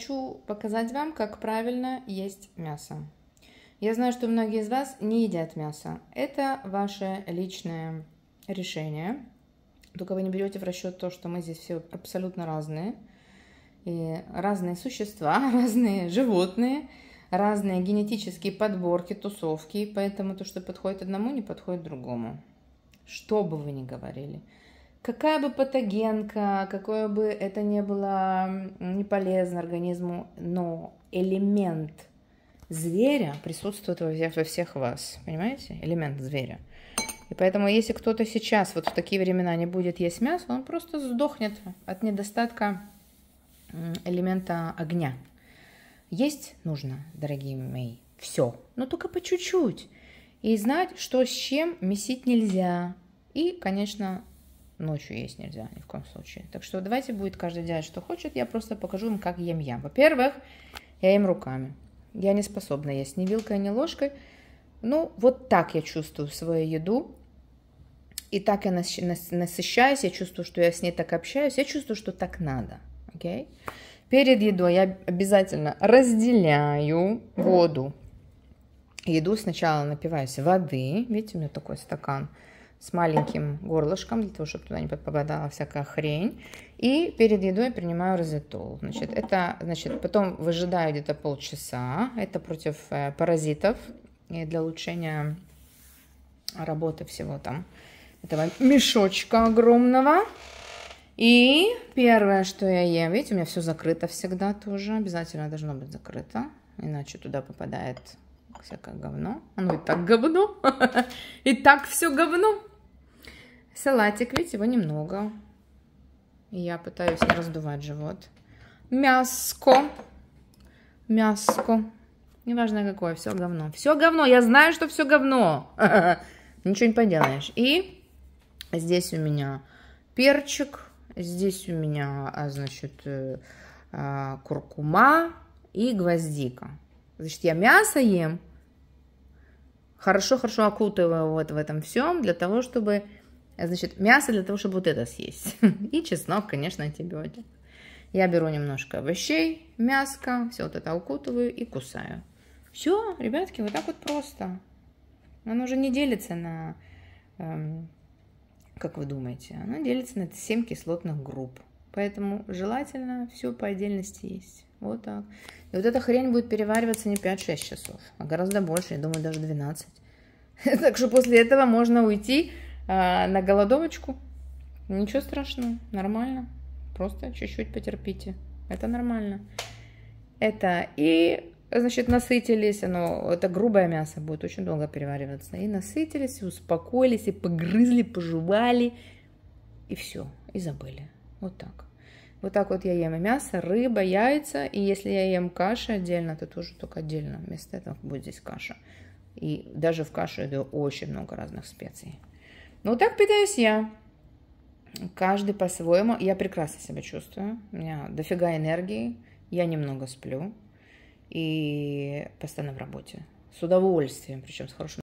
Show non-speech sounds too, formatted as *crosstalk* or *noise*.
Хочу показать вам, как правильно есть мясо. Я знаю, что многие из вас не едят мясо. Это ваше личное решение. Только вы не берете в расчет то, что мы здесь все абсолютно разные. И разные существа, *laughs* разные животные, разные генетические подборки, тусовки. Поэтому то, что подходит одному, не подходит другому. Что бы вы ни говорили – какая бы патогенка, какое бы это ни было не полезно организму, но элемент зверя присутствует во всех вас, понимаете? Элемент зверя. И поэтому, если кто-то сейчас, вот в такие времена, не будет есть мясо, он просто сдохнет от недостатка элемента огня. Есть нужно, дорогие мои, все, но только по чуть-чуть. И знать, что с чем месить нельзя. И, конечно, ночью есть нельзя ни в коем случае. Так что давайте будет каждый делать, что хочет. Я просто покажу им, как ем я. Во-первых, я ем руками. Я не способна есть ни вилкой, ни ложкой. Ну, вот так я чувствую свою еду. И так я насыщаюсь, я чувствую, что я с ней так общаюсь, я чувствую, что так надо. Okay? Перед едой я обязательно разделяю воду. Еду сначала напиваюсь воды, видите, у меня такой стакан с маленьким горлышком, для того, чтобы туда не попадала всякая хрень. И перед едой принимаю розетол. Значит, это, значит, потом выжидаю где-то полчаса. Это против э, паразитов и для улучшения работы всего там этого мешочка огромного. И первое, что я ем, видите, у меня все закрыто всегда тоже, обязательно должно быть закрыто, иначе туда попадает всякое говно. Оно и так говно. *laughs* И так все говно. Салатик, ведь его немного. Я пытаюсь не раздувать живот. Мяско. Мяско. Неважно какое, все говно. Все говно, я знаю, что все говно. *laughs* Ничего не поделаешь. И здесь у меня перчик, здесь у меня, а, значит, э, а, куркума и гвоздика. Значит, я мясо ем. Хорошо-хорошо окутываю вот в этом всем для того, чтобы... Значит, мясо для того, чтобы вот это съесть. *laughs* И чеснок, конечно, антибиотик. Я беру немножко овощей, мяско, все вот это укутываю и кусаю. Все, ребятки, вот так вот просто. Оно уже не делится на, эм, как вы думаете, оно делится на 7 кислотных групп. Поэтому желательно все по отдельности есть. Вот так. И вот эта хрень будет перевариваться не 5-6 часов, а гораздо больше, я думаю, даже 12. *laughs* Так что после этого можно уйти а, на голодовочку. Ничего страшного, нормально. Просто чуть-чуть потерпите. Это нормально. Это и, значит, насытились. Оно, это грубое мясо будет очень долго перевариваться. И насытились, и успокоились, и погрызли, пожевали. И все, и забыли. Вот так. Вот так вот я ем и мясо, рыба, яйца. И если я ем кашу отдельно, то тоже только отдельно. Вместо этого будет здесь каша. И даже в кашу иду очень много разных специй. Ну, вот так питаюсь я. Каждый по-своему. Я прекрасно себя чувствую. У меня дофига энергии. Я немного сплю. И постоянно в работе. С удовольствием, причем с хорошим